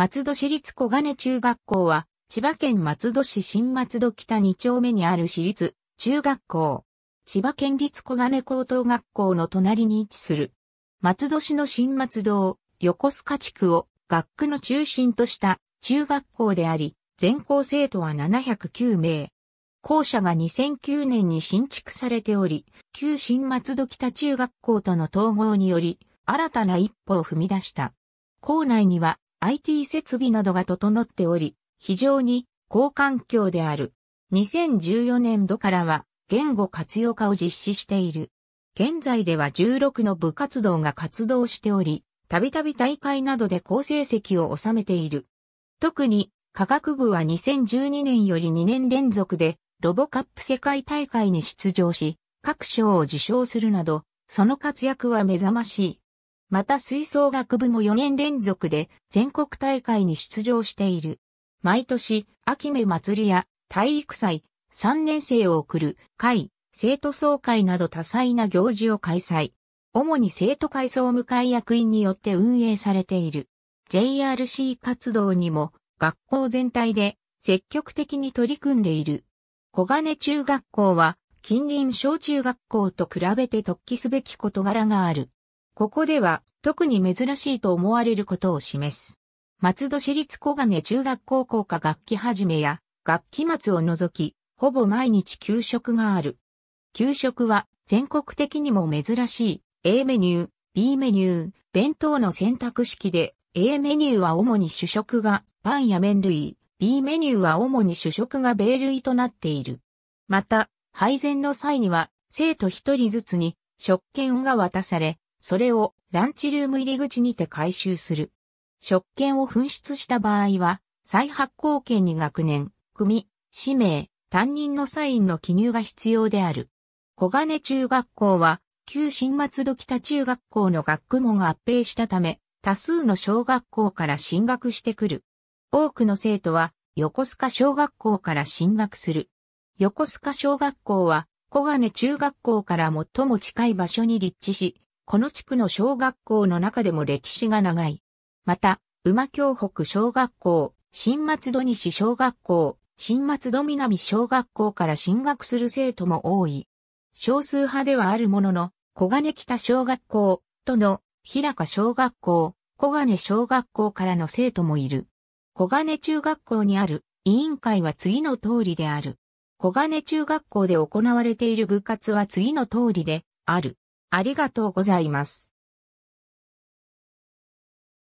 松戸市立小金中学校は、千葉県松戸市新松戸北2丁目にある市立中学校。千葉県立小金高等学校の隣に位置する。松戸市の新松戸を横須賀地区を学区の中心とした中学校であり、全校生徒は709名。校舎が2009年に新築されており、旧新松戸北中学校との統合により、新たな一歩を踏み出した。校内には IT 設備などが整っており、非常に好環境である。2014年度からは言語活用化を実施している。現在では16の部活動が活動しており、たびたび大会などで好成績を収めている。特に科学部は2012年より2年連続でロボカップ世界大会に出場し、各賞を受賞するなど、その活躍は目覚ましい。また吹奏楽部も4年連続で全国大会に出場している。毎年、秋目祭りや体育祭、3年生を送る会、生徒総会など多彩な行事を開催。主に生徒会総務会役員によって運営されている。JRC 活動にも学校全体で積極的に取り組んでいる。小金中学校は近隣小中学校と比べて突起すべき事柄がある。ここでは特に珍しいと思われることを示す。松戸市立小金中学高校科楽器始めや楽器末を除き、ほぼ毎日給食がある。給食は全国的にも珍しい A メニュー、B メニュー、弁当の選択式で A メニューは主に主食がパンや麺類、B メニューは主に主食が米類となっている。また、配膳の際には生徒一人ずつに食券が渡され、それをランチルーム入り口にて回収する。職権を紛失した場合は、再発行権に学年、組、氏名、担任のサインの記入が必要である。小金中学校は、旧新松戸北中学校の学区も合併したため、多数の小学校から進学してくる。多くの生徒は、横須賀小学校から進学する。横須賀小学校は、小金中学校から最も近い場所に立地し、この地区の小学校の中でも歴史が長い。また、馬京北小学校、新松戸西小学校、新松戸南小学校から進学する生徒も多い。少数派ではあるものの、小金北小学校、との、平賀小学校、小金小学校からの生徒もいる。小金中学校にある委員会は次の通りである。小金中学校で行われている部活は次の通りである。ありがとうございます。